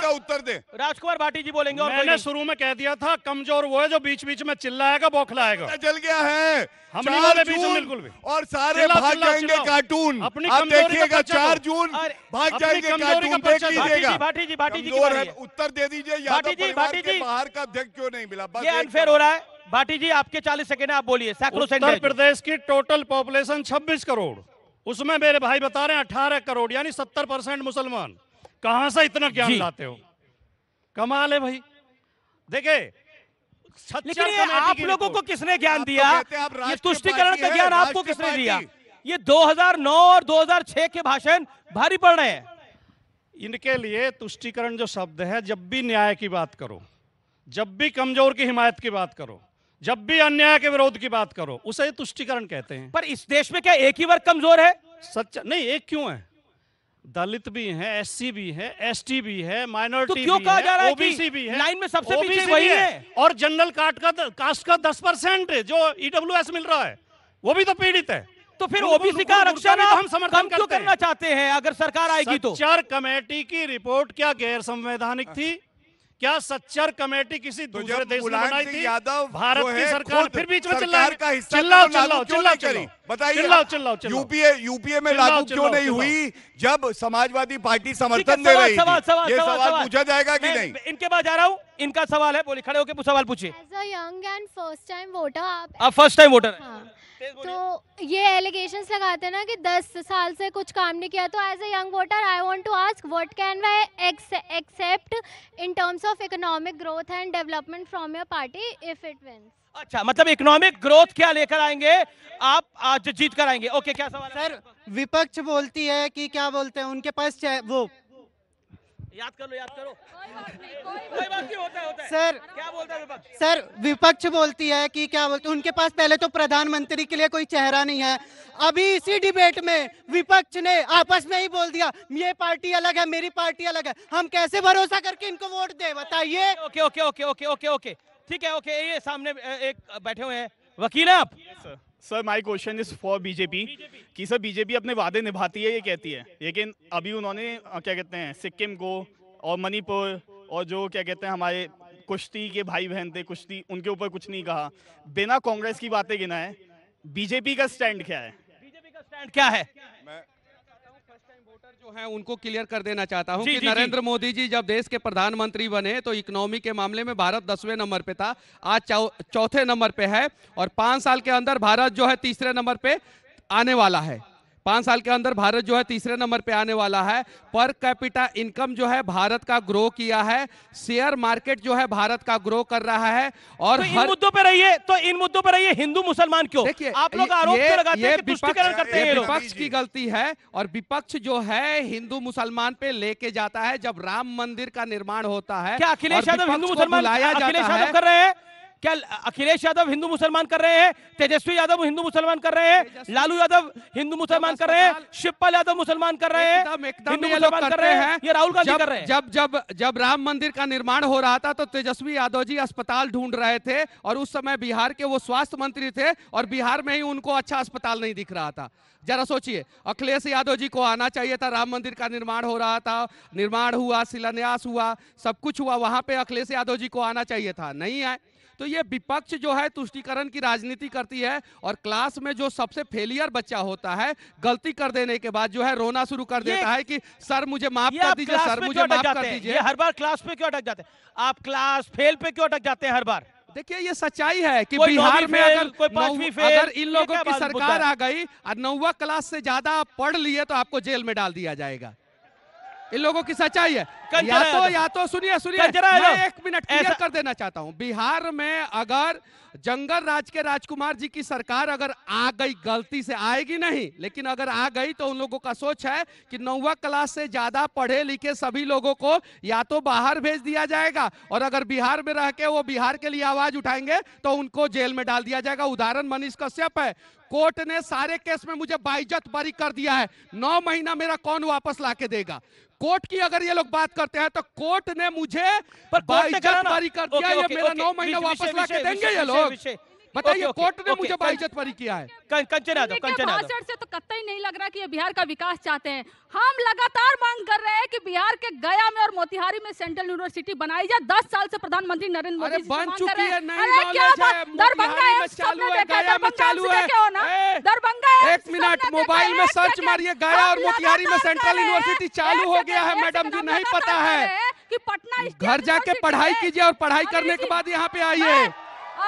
Speaker 6: का उत्तर दे राजकुमार भाटी जी बोलेंगे और मैंने शुरू में कह दिया था कमजोर वो है जो बीच बीच में चिल्लाएगा बौखलाएगा चल गया है हम बिल्कुल भी और सारे भाग जाएंगे कार्टून अपनी आप देखिएगा चार जून भाग जाएंगे कार्टून देख लीजिएगा भाटी जी भाटी जी
Speaker 4: उत्तर दे दीजिए यादव भाटी तो जी बाहर का अध्यक्ष क्यों नहीं मिला ये अनफेयर हो रहा है
Speaker 6: भाटी जी आपके 40 सेकंड आप बोलिए उत्तर प्रदेश की टोटल पॉपुलेशन 26 करोड़ उसमें मेरे भाई बता रहे हैं अठारह करोड़ यानी सत्तर परसेंट मुसलमान कहां से इतना ज्ञान लाते हो कमाल है भाई देखे लेकिन आप लोगों को किसने ज्ञान तो दिया
Speaker 1: ये तुष्टिकरण का ज्ञान आपको किसने दिया
Speaker 6: ये 2009 और 2006 के भाषण भारी पड़ रहे हैं इनके लिए तुष्टिकरण जो शब्द है जब भी न्याय की बात करो जब भी कमजोर की हिमायत की बात करो जब भी अन्याय के विरोध की बात करो उसे तुष्टिकरण कहते हैं पर इस देश में क्या एक ही वर्ग कमजोर है सच्चा नहीं एक क्यों है दलित भी है एस भी है एस भी है तो माइनॉरिटी तो क्यों भी कहा भी, है भी है लाइन में सबसे पीछे वही है।, है और जनरल काट का कास्ट का दस परसेंट जो ईडब्ल्यू e मिल रहा है वो भी तो पीड़ित है तो फिर ओबीसी का आरक्षण तो हम समर्थन क्यों करना चाहते हैं अगर सरकार आएगी तो चार कमेटी की रिपोर्ट क्या गैर संवैधानिक थी क्या सच्चर कमेटी किसी तो दूसरे देश ने बनाई थी यादव भारत की सरकार फिर बीच में चिल्ला का चिल्लाओ तो चिल्लाओ चिल्लाओ चलो बताइए चिल्लाओ चिल्लाओ
Speaker 4: यूपीए यूपीए में लागू क्यों नहीं हुई
Speaker 1: जब समाजवादी पार्टी समर्थन दे रही थी सवाल सवाल पूछा जाएगा कि नहीं इनके पास जा रहा हूँ इनका सवाल है बोली खड़े होकर सवाल पूछिए
Speaker 7: young and first time voter
Speaker 1: आप फर्स्ट टाइम वोटर
Speaker 7: तो ये एलिगेशन लगाते हैं ना कि दस साल से कुछ काम नहीं किया तो as a young voter I want to ask what can we accept in terms of economic growth and development from your party if it wins
Speaker 1: अच्छा मतलब इकोनॉमिक ग्रोथ क्या लेकर आएंगे आप आज जीत कर आएंगे ओके क्या सवाल सर विपक्ष बोलती है
Speaker 5: कि क्या बोलते हैं उनके पास वो
Speaker 1: याद कर लो याद करो कोई बात नहीं होता है
Speaker 5: होता है सर क्या बोलता है विपक्ष सर विपक्ष बोलती है कि क्या बोलते उनके पास पहले तो प्रधानमंत्री के लिए कोई चेहरा नहीं है अभी इसी डिबेट में विपक्ष ने
Speaker 1: आपस में ही बोल दिया ये पार्टी अलग है मेरी पार्टी अलग है हम कैसे भरोसा करके इनको वोट दे बताइए okay okay okay okay okay okay ठीक है ओके ये सामने एक बैठे हुए हैं वकील है आप sir my question is for BJP कि सर बीजेपी अपने वादे निभाती है ये कहती है लेकिन अभी उन्होंने क्या कहते हैं सिक्किम को और मणिपुर और जो क्या कहते हैं हमारे कुश्ती के भाई बहन थे कुश्ती उनके ऊपर कुछ नहीं कहा बिना कांग्रेस की बातें
Speaker 5: गिना है बीजेपी का स्टैंड क्या है बीजेपी का स्टैंड क्या है है उनको क्लियर कर देना चाहता हूं कि नरेंद्र मोदी जी जब देश के प्रधानमंत्री बने तो इकोनॉमी के मामले में भारत दसवें नंबर पे था आज चौथे नंबर पे है और पांच साल के अंदर भारत जो है तीसरे नंबर पे आने वाला है पांच साल के अंदर भारत जो है तीसरे नंबर पे आने वाला है पर कैपिटा इनकम जो है भारत का ग्रो किया है शेयर मार्केट जो है भारत का ग्रो कर रहा है और तो हर... इन मुद्दों पे रहिए तो इन मुद्दों पे रहिए हिंदू मुसलमान क्यों देखिए आप लोग आरोप लगाते हैं विपक्ष की गलती है और विपक्ष जो है हिंदू मुसलमान पे लेके जाता है जब राम मंदिर का निर्माण होता है क्या अखिलेश यादव हिंदू मुसलमान लाया जाता है
Speaker 1: रहे हैं क्या अखिलेश
Speaker 5: यादव हिंदू मुसलमान कर रहे हैं
Speaker 1: तेजस्वी यादव हिंदू मुसलमान कर रहे हैं लालू यादव हिंदू मुसलमान कर रहे हैं शिवपाल यादव मुसलमान कर रहे हैं ये राहुल गांधी कर रहे हैं जब
Speaker 5: जब जब राम मंदिर का निर्माण हो रहा था तो तेजस्वी यादव जी अस्पताल ढूंढ रहे थे और उस समय बिहार के वो स्वास्थ्य मंत्री थे और बिहार में ही उनको अच्छा अस्पताल नहीं दिख रहा था जरा सोचिए अखिलेश यादव जी को आना चाहिए था राम मंदिर का निर्माण हो रहा था निर्माण हुआ शिलान्यास हुआ सब कुछ हुआ वहां पे अखिलेश यादव जी को आना चाहिए था नहीं आए तो ये विपक्ष जो है तुष्टिकरण की राजनीति करती है और क्लास में जो सबसे फेलियर बच्चा होता है गलती कर देने के बाद जो है रोना शुरू कर देता है कि सर मुझे माफ कर दीजिए सर मुझे माफ कर दीजिए हर बार क्लास पे क्यों अटक जाते हैं आप क्लास फेल पे क्यों अटक जाते हैं हर बार देखिए ये सच्चाई है कि बिहार में अगर कोई पांचवी अगर इन लोगों की सरकार आ गई और नौवा क्लास से ज्यादा आप पढ़ लिए तो आपको जेल में डाल दिया जाएगा इन लोगों की सच्चाई है या तो या तो सुनिए सुनिए मैं एक मिनट क्लियर कर देना चाहता हूं बिहार में अगर जंगल राज के राजकुमार जी की सरकार अगर आ गई गलती से आएगी नहीं लेकिन अगर आ गई तो उन लोगों का सोच है कि नौवा क्लास से ज्यादा पढ़े लिखे सभी लोगों को या तो बाहर भेज दिया जाएगा और अगर बिहार में रह के वो बिहार के लिए आवाज उठाएंगे तो उनको जेल में डाल दिया जाएगा उदाहरण मनीष कश्यप है कोर्ट ने सारे केस में मुझे बाइजत बरी कर दिया है नौ महीना मेरा कौन वापस ला के देगा कोर्ट की अगर ये लोग बात करते हैं तो कोर्ट ने मुझे पर कर दिया ये मेरा नौ महीना वापस ला देंगे ये लोग विषय बताइए कोर्ट ने मुझे बाइजत परी किया है कंचन यादव कंचन यादव
Speaker 7: से तो कतई ही नहीं लग रहा कि ये बिहार का विकास चाहते हैं हम लगातार मांग कर रहे हैं कि बिहार के गया में और मोतिहारी में सेंट्रल यूनिवर्सिटी बनाई जाए दस साल से प्रधानमंत्री नरेंद्र मोदी बन चुकी है
Speaker 5: दरभंगा एक मिनट मोबाइल में सर्च मारिए गया और मोतिहारी में सेंट्रल यूनिवर्सिटी चालू हो गया है मैडम जी नहीं पता है कि पटना घर जाके पढ़ाई कीजिए और पढ़ाई करने के बाद यहाँ पे आइए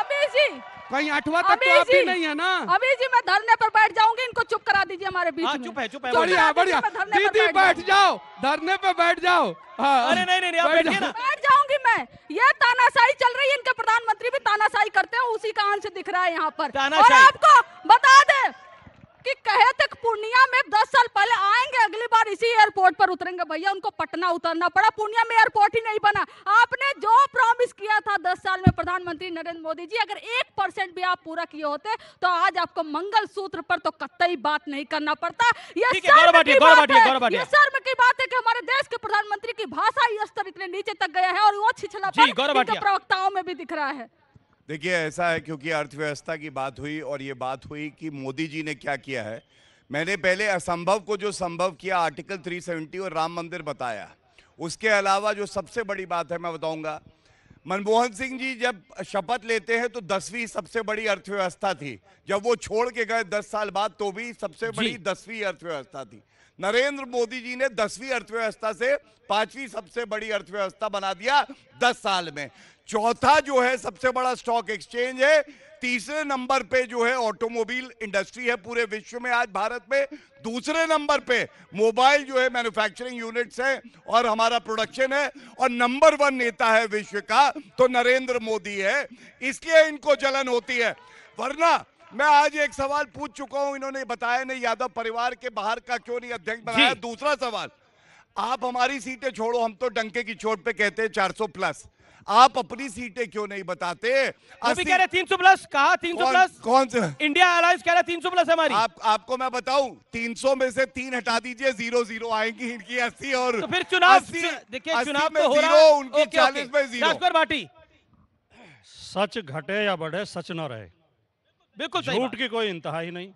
Speaker 5: अभी जी कहीं आठवा तक तो आप भी नहीं है ना
Speaker 7: अभी जी मैं धरने पर बैठ जाऊंगी इनको चुप करा दीजिए हमारे बीच हाँ, चुप है चुप है बढ़िया बढ़िया दीदी बैठ जाओ
Speaker 5: धरने पर बैठ जाओ हाँ, अरे नहीं नहीं आप
Speaker 7: बैठ जाऊंगी मैं ये तानाशाही चल रही है इनके प्रधानमंत्री भी तानाशाही करते हैं उसी का अंश दिख रहा है यहाँ पर और आपको बता दे कि कहे तक पूर्णिया में दस साल पहले आएंगे अगली बार इसी एयरपोर्ट पर उतरेंगे भैया उनको पटना उतरना पड़ा पूर्णिया में एयरपोर्ट ही नहीं बना आपने जो प्रॉमिस किया था दस साल में प्रधानमंत्री नरेंद्र मोदी जी अगर एक परसेंट भी आप पूरा किए होते तो आज आपको मंगल सूत्र पर तो कतई बात नहीं करना पड़ता ये शर्म की बात है की हमारे देश के प्रधानमंत्री की भाषा स्तर इतने नीचे तक गया है और वो छिछला प्रवक्ताओं में भी दिख रहा है
Speaker 4: देखिए ऐसा है क्योंकि अर्थव्यवस्था की बात हुई और ये बात हुई कि मोदी जी ने क्या किया है मैंने पहले असंभव को जो संभव किया आर्टिकल 370 और राम मंदिर बताया उसके अलावा जो सबसे बड़ी बात है मैं बताऊंगा मनमोहन सिंह जी जब शपथ लेते हैं तो दसवीं सबसे बड़ी अर्थव्यवस्था थी जब वो छोड़ के गए दस साल बाद तो भी सबसे बड़ी दसवीं अर्थव्यवस्था थी नरेंद्र मोदी जी ने दसवीं अर्थव्यवस्था से पांचवी सबसे बड़ी अर्थव्यवस्था बना दिया दस साल में चौथा जो है सबसे बड़ा स्टॉक एक्सचेंज है तीसरे नंबर पे जो है ऑटोमोबाइल इंडस्ट्री है पूरे विश्व में आज भारत में दूसरे नंबर पे मोबाइल जो है मैन्युफैक्चरिंग यूनिट्स है और हमारा प्रोडक्शन है और नंबर वन नेता है विश्व का तो नरेंद्र मोदी है इसलिए इनको जलन होती है वरना मैं आज एक सवाल पूछ चुका हूं इन्होंने बताया नहीं यादव परिवार के बाहर का क्यों नहीं अध्यक्ष बनाया दूसरा सवाल आप हमारी सीटें छोड़ो हम तो डंके की चोट पे कहते हैं 400 प्लस आप अपनी सीटें क्यों नहीं बताते अभी कह रहे तीन सौ प्लस कहा तीन सौ प्लस कौन से इंडिया अलायंस कह रहा तीन सौ प्लस हमारी आप, आपको मैं बताऊं तीन सौ में से तीन हटा दीजिए जीरो
Speaker 6: जीरो आएंगी इनकी
Speaker 1: अस्सी और तो फिर चुनाव देखिए चुनाव में तो हो जीरो उनकी चालीस में जीरो
Speaker 6: भाटी सच घटे या बढ़े सच न रहे बिल्कुल झूठ की कोई इंतहा ही नहीं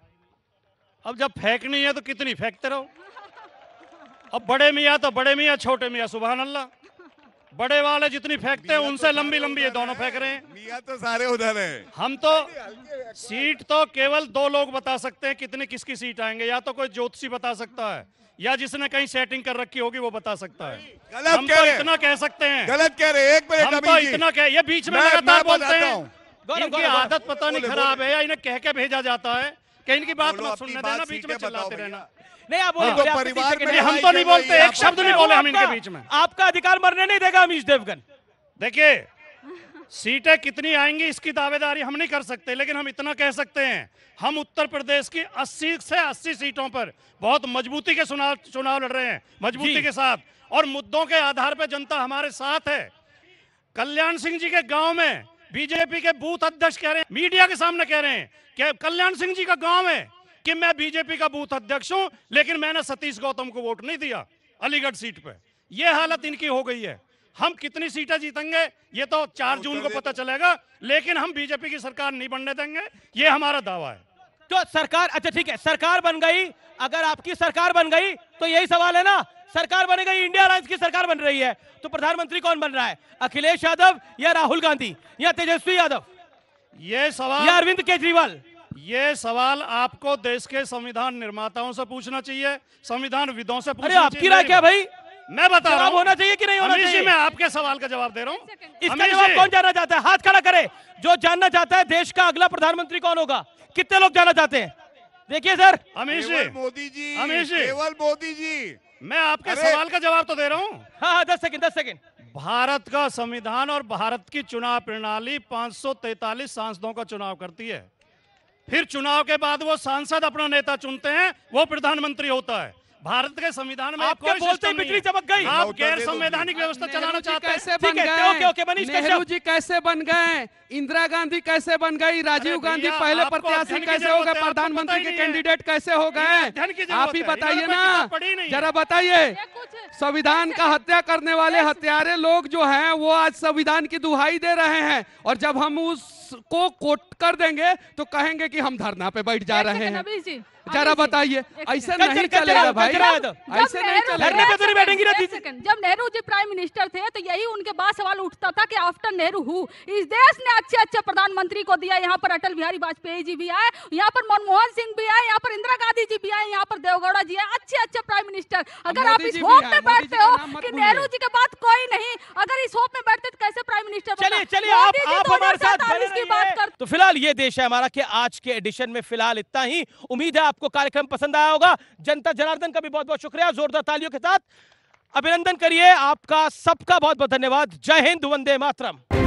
Speaker 6: अब जब फेंकनी है तो कितनी फेंकते रहो अब बड़े मियाँ तो बड़े मियाँ छोटे मियाँ सुबह अल्लाह बड़े वाले जितनी फेंकते हैं उनसे तो लंबी लंबी है दोनों फेंक रहे हैं मियाँ तो सारे उधर हैं हम तो सीट तो केवल दो लोग बता सकते हैं कितने किसकी सीट आएंगे या तो कोई ज्योतिषी बता सकता है या जिसने कहीं सेटिंग कर रखी होगी वो बता सकता है गलत हम कह तो रहे इतना कह सकते हैं गलत कह रहे एक मिनट हम तो इतना कह ये बीच में लगातार बोलते हैं इनकी आदत पता नहीं खराब है या इन्हें कह के भेजा जाता है कि इनकी बात मत सुनने देना बीच में चलाते रहना नहीं आप बोले हाँ। परिवार
Speaker 1: हम तो नहीं बोलते एक शब्द नहीं बोले हम इनके बीच में
Speaker 6: आपका अधिकार मरने नहीं देगा अमीश देवगन देखिए सीटें कितनी आएंगी इसकी दावेदारी हम नहीं कर सकते लेकिन हम इतना कह सकते हैं हम उत्तर प्रदेश की 80 से 80 सीटों पर बहुत मजबूती के चुनाव चुनाव लड़ रहे हैं मजबूती के साथ और मुद्दों के आधार पर जनता हमारे साथ है कल्याण सिंह जी के गांव में बीजेपी के बूथ अध्यक्ष कह रहे हैं मीडिया के सामने कह रहे हैं कि कल्याण सिंह जी का गांव है कि मैं बीजेपी का बूथ अध्यक्ष हूं लेकिन मैंने सतीश गौतम को वोट नहीं दिया अलीगढ़ सीट पर यह हालत इनकी हो गई है हम कितनी सीटें जीतेंगे ये तो चार जून को पता चलेगा लेकिन हम बीजेपी की सरकार नहीं बनने देंगे ये हमारा
Speaker 1: दावा है तो सरकार अच्छा ठीक है सरकार बन गई अगर आपकी सरकार बन गई तो यही सवाल है ना सरकार बन गई इंडिया अलायंस की सरकार बन रही है तो प्रधानमंत्री कौन बन रहा है अखिलेश
Speaker 6: यादव या राहुल गांधी या तेजस्वी यादव ये सवाल या अरविंद केजरीवाल ये सवाल आपको देश के संविधान निर्माताओं से पूछना चाहिए संविधान विदों से पूछना अरे आपकी राय क्या भाई मैं बता रहा हूँ होना चाहिए कि नहीं होना चाहिए मैं आपके सवाल का जवाब दे रहा हूँ इसका जवाब कौन
Speaker 1: जाना चाहता है हाथ खड़ा करे जो जानना चाहता है देश का अगला प्रधानमंत्री कौन होगा कितने लोग जाना चाहते हैं देखिए सर अमीश जी
Speaker 6: मोदी जी अमीश जी केवल मोदी जी मैं आपके सवाल का जवाब तो दे रहा हूँ हाँ, हाँ दस सेकंड दस सेकंड भारत का संविधान और भारत की चुनाव प्रणाली 543 सांसदों का चुनाव करती है फिर चुनाव के बाद वो सांसद अपना नेता चुनते हैं वो प्रधानमंत्री होता है भारत के संविधान में आप कोई बोलते बिजली चमक गई आप गैर संवैधानिक व्यवस्था चलाना चाहते हैं ओके ओके मनीष जी
Speaker 5: कैसे बन गए इंदिरा गांधी कैसे बन गई राजीव गांधी पहले प्रत्याशी कैसे हो गए प्रधानमंत्री के कैंडिडेट कैसे हो गए आप ही बताइए ना जरा बताइए संविधान का हत्या करने वाले हत्यारे लोग जो हैं वो आज संविधान की दुहाई दे रहे हैं और जब हम उस को कोट कर देंगे तो कहेंगे कि हम धरना पे बैठ जा रहे हैं
Speaker 7: जरा बताइए
Speaker 5: ऐसे नहीं चलेगा भाई ऐसे नहीं चलेगा
Speaker 7: जब नेहरू जी प्राइम मिनिस्टर थे तो यही उनके बाद सवाल उठता था कि आफ्टर नेहरू हु इस देश ने अच्छे अच्छे प्रधानमंत्री को दिया यहाँ पर अटल बिहारी वाजपेयी जी भी आए यहाँ पर मनमोहन सिंह भी आए यहाँ पर इंदिरा गांधी जी भी आए यहाँ पर देवगौड़ा जी आए अच्छे अच्छे प्राइम मिनिस्टर अगर आप इस होप में बैठते हो कि नेहरू जी के बाद कोई नहीं अगर इस होप में बैठते तो कैसे प्राइम मिनिस्टर चलिए चलिए आप आप हमारे साथ बात कर
Speaker 1: तो फिलहाल ये देश है हमारा कि आज के एडिशन में फिलहाल इतना ही उम्मीद है आप आपको कार्यक्रम पसंद आया होगा जनता जनार्दन का भी बहुत बहुत शुक्रिया जोरदार तालियों के साथ अभिनंदन करिए आपका सबका बहुत बहुत धन्यवाद जय हिंद वंदे मातरम